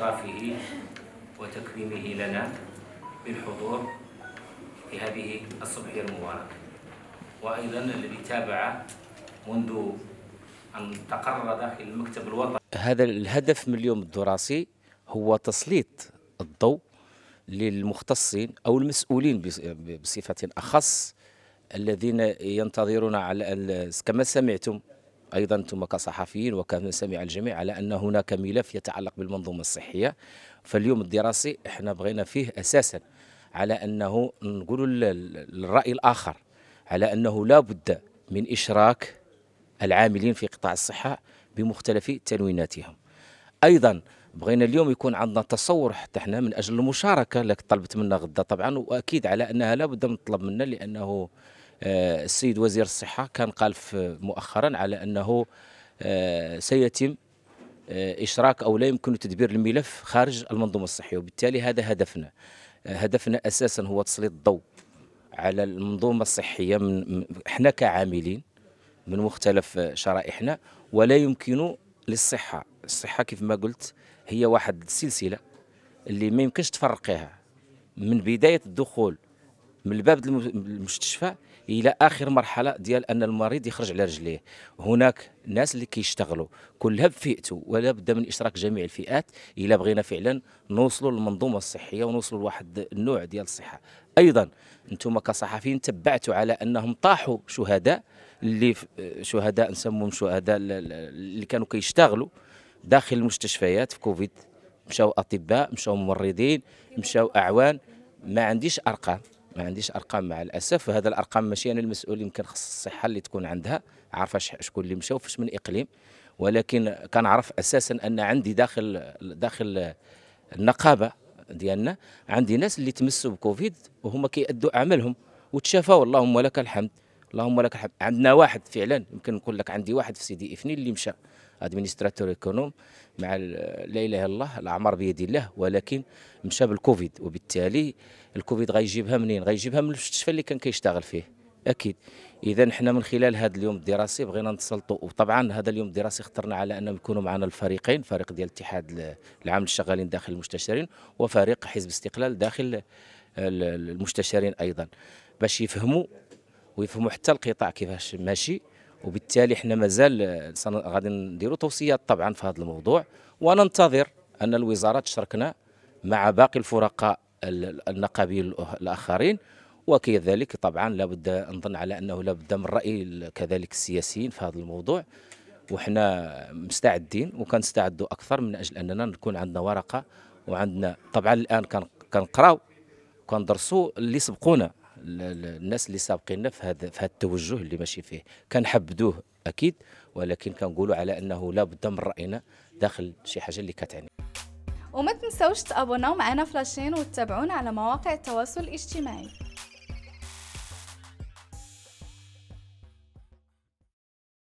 إشرافه وتكريمه لنا بالحضور في هذه الصبحية المباركة وأيضا الذي تابع منذ أن تقرر داخل المكتب الوطني هذا الهدف من اليوم الدراسي هو تسليط الضوء للمختصين أو المسؤولين بصفة أخص الذين ينتظرون على كما سمعتم ايضا انتم كصحفيين وكان سمع الجميع على ان هناك ملف يتعلق بالمنظومه الصحيه فاليوم الدراسي احنا بغينا فيه اساسا على انه نقولوا الراي الاخر على انه لا بد من اشراك العاملين في قطاع الصحه بمختلف تنويناتهم ايضا بغينا اليوم يكون عندنا تصور حتى احنا من اجل المشاركه لك طلبت منا غدا طبعا واكيد على انها لا بد من طلب منا لانه آه، السيد وزير الصحة كان قال مؤخرا على أنه آه، سيتم آه، إشراك أو لا يمكن تدبير الملف خارج المنظومة الصحية وبالتالي هذا هدفنا هدفنا أساسا هو تسليط الضوء على المنظومة الصحية من احنا كعاملين من مختلف شرائحنا ولا يمكن للصحة الصحة كيف ما قلت هي واحد السلسلة اللي ما يمكنش تفرقيها من بداية الدخول من الباب المستشفى الى اخر مرحله ديال ان المريض يخرج على رجليه هناك ناس اللي كيشتغلوا كلها بفئته ولا بد من اشراك جميع الفئات الا بغينا فعلا نوصلوا للمنظومه الصحيه ونوصلوا لواحد النوع ديال الصحه ايضا انتم كصحفيين تبعتوا على انهم طاحوا شهداء اللي شهداء نسموهم شهداء اللي كانوا كيشتغلوا داخل المستشفيات في كوفيد مشاو اطباء مشاو ممرضين مشاو اعوان ما عنديش ارقام عنديش ارقام مع الاسف هذا الارقام ماشي انا المسؤول يمكن خص الصحه اللي تكون عندها عارفه شكون اللي مشاو فاش من اقليم ولكن كنعرف اساسا ان عندي داخل داخل النقابه ديالنا عندي ناس اللي تمسوا بكوفيد وهما كيأدوا اعمالهم وتشافوا اللهم ولك الحمد اللهم لك الحمد عندنا واحد فعلا يمكن نقول لك عندي واحد في سيدي افني اللي مشى ادمنستراتور ايكونوم مع لا اله الا الله الاعمار بيد الله ولكن مشى بالكوفيد وبالتالي الكوفيد غيجيبها منين غيجيبها من المستشفى اللي كان كيشتغل فيه اكيد اذا حنا من خلال هذا اليوم الدراسي بغينا نتسلطوا وطبعا هذا اليوم الدراسي اخترنا على انهم يكونوا معنا الفريقين فريق ديال الاتحاد العام للشغالين داخل المستشارين وفريق حزب استقلال داخل المستشارين ايضا باش يفهموا ويفهموا حتى القطاع كيفاش ماشي وبالتالي حنا مازال غادي نديروا توصيات طبعا في هذا الموضوع وننتظر ان الوزاره تشاركنا مع باقي الفرقاء النقابيين الاخرين وكذلك طبعا لابد نظن على انه لابد من راي كذلك السياسيين في هذا الموضوع وحنا مستعدين وكنستعدوا اكثر من اجل اننا نكون عندنا ورقه وعندنا طبعا الان كنقراو كندرسوا اللي سبقونا الناس اللي سابقينا في هذا في هذا التوجه اللي ماشي فيه كنحبدوه اكيد ولكن كنقولوا على انه لا بد من راينا داخل شي حاجه اللي كتعني وما تنساوش تابوناو معنا فلاشين وتتابعونا على مواقع التواصل الاجتماعي